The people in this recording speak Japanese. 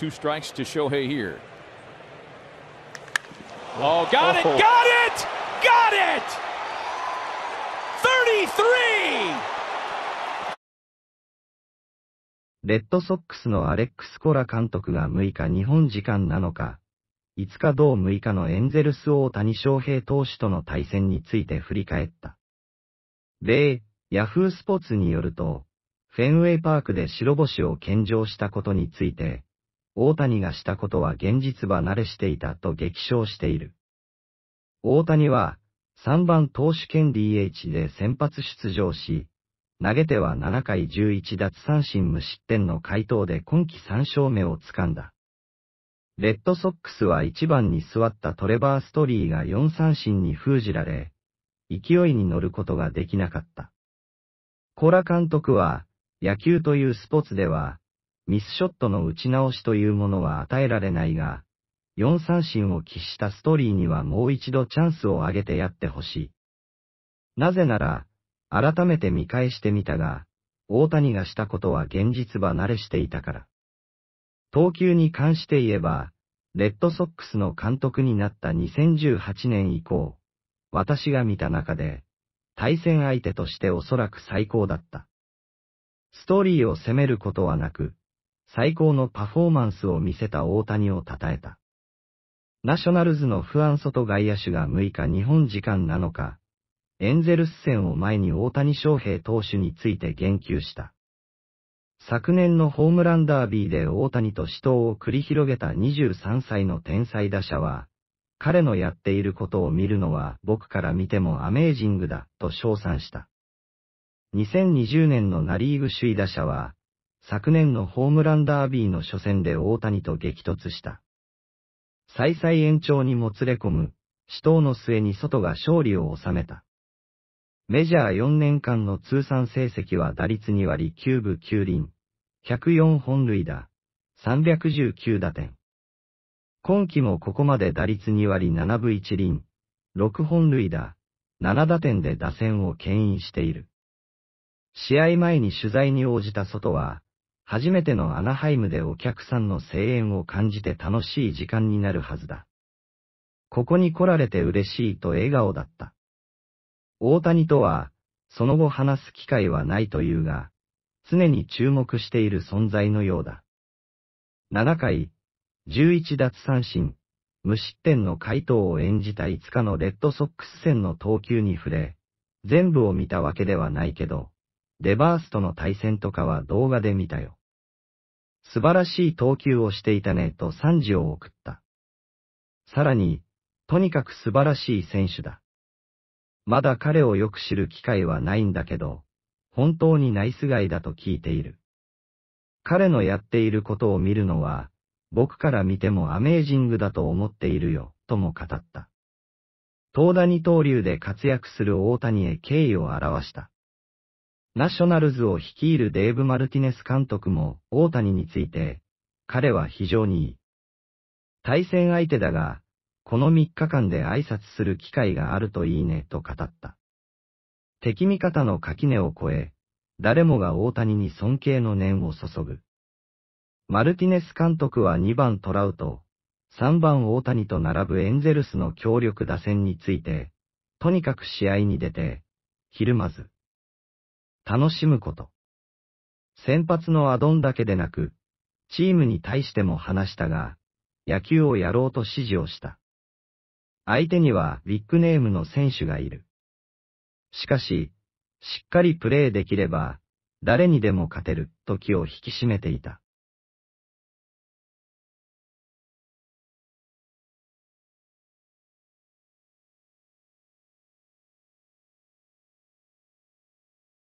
Two strikes to Shohei here. Oh, got it, got it, got it! 33! レッドソックスのアレックス・コラ監督が6日日本時間7日、5日同6日のエンゼルス大谷翔平投手との対戦について振り返った。例、ヤフースポーツによると、フェンウェイパークで白星を献上したことについて、大谷がしたことは現実離れしていたと激賞している。大谷は、3番投手兼 DH で先発出場し、投げては7回11奪三振無失点の回答で今季3勝目をつかんだ。レッドソックスは1番に座ったトレバー・ストリーが4三振に封じられ、勢いに乗ることができなかった。コラ監督は、野球というスポーツでは、ミスショットの打ち直しというものは与えられないが、4三振を喫したストーリーにはもう一度チャンスをあげてやってほしい。なぜなら、改めて見返してみたが、大谷がしたことは現実離れしていたから。投球に関して言えば、レッドソックスの監督になった2018年以降、私が見た中で、対戦相手としておそらく最高だった。ストーリーを責めることはなく、最高のパフォーマンスを見せた大谷を称えた。ナショナルズの不安外外野手が6日日本時間7日、エンゼルス戦を前に大谷翔平投手について言及した。昨年のホームランダービーで大谷と死闘を繰り広げた23歳の天才打者は、彼のやっていることを見るのは僕から見てもアメージングだと称賛した。2020年のナリーグ首位打者は、昨年のホームランダービーの初戦で大谷と激突した。再々延長にもつれ込む、死闘の末に外が勝利を収めた。メジャー4年間の通算成績は打率2割9分9厘、104本塁打、319打点。今季もここまで打率2割7分1厘、6本塁打、7打点で打線を牽引している。試合前に取材に応じた外は、初めてのアナハイムでお客さんの声援を感じて楽しい時間になるはずだ。ここに来られて嬉しいと笑顔だった。大谷とは、その後話す機会はないというが、常に注目している存在のようだ。7回、11奪三振、無失点の回答を演じた5日のレッドソックス戦の投球に触れ、全部を見たわけではないけど、デバースとの対戦とかは動画で見たよ。素晴らしい投球をしていたねと賛辞を送った。さらに、とにかく素晴らしい選手だ。まだ彼をよく知る機会はないんだけど、本当にナイスガイだと聞いている。彼のやっていることを見るのは、僕から見てもアメージングだと思っているよ、とも語った。東打二刀流で活躍する大谷へ敬意を表した。ナショナルズを率いるデーブ・マルティネス監督も大谷について、彼は非常にいい。対戦相手だが、この3日間で挨拶する機会があるといいねと語った。敵味方の垣根を越え、誰もが大谷に尊敬の念を注ぐ。マルティネス監督は2番トラウト、3番大谷と並ぶエンゼルスの強力打線について、とにかく試合に出て、ひるまず。楽しむこと。先発のアドンだけでなく、チームに対しても話したが、野球をやろうと指示をした。相手にはビッグネームの選手がいる。しかし、しっかりプレーできれば、誰にでも勝てると気を引き締めていた。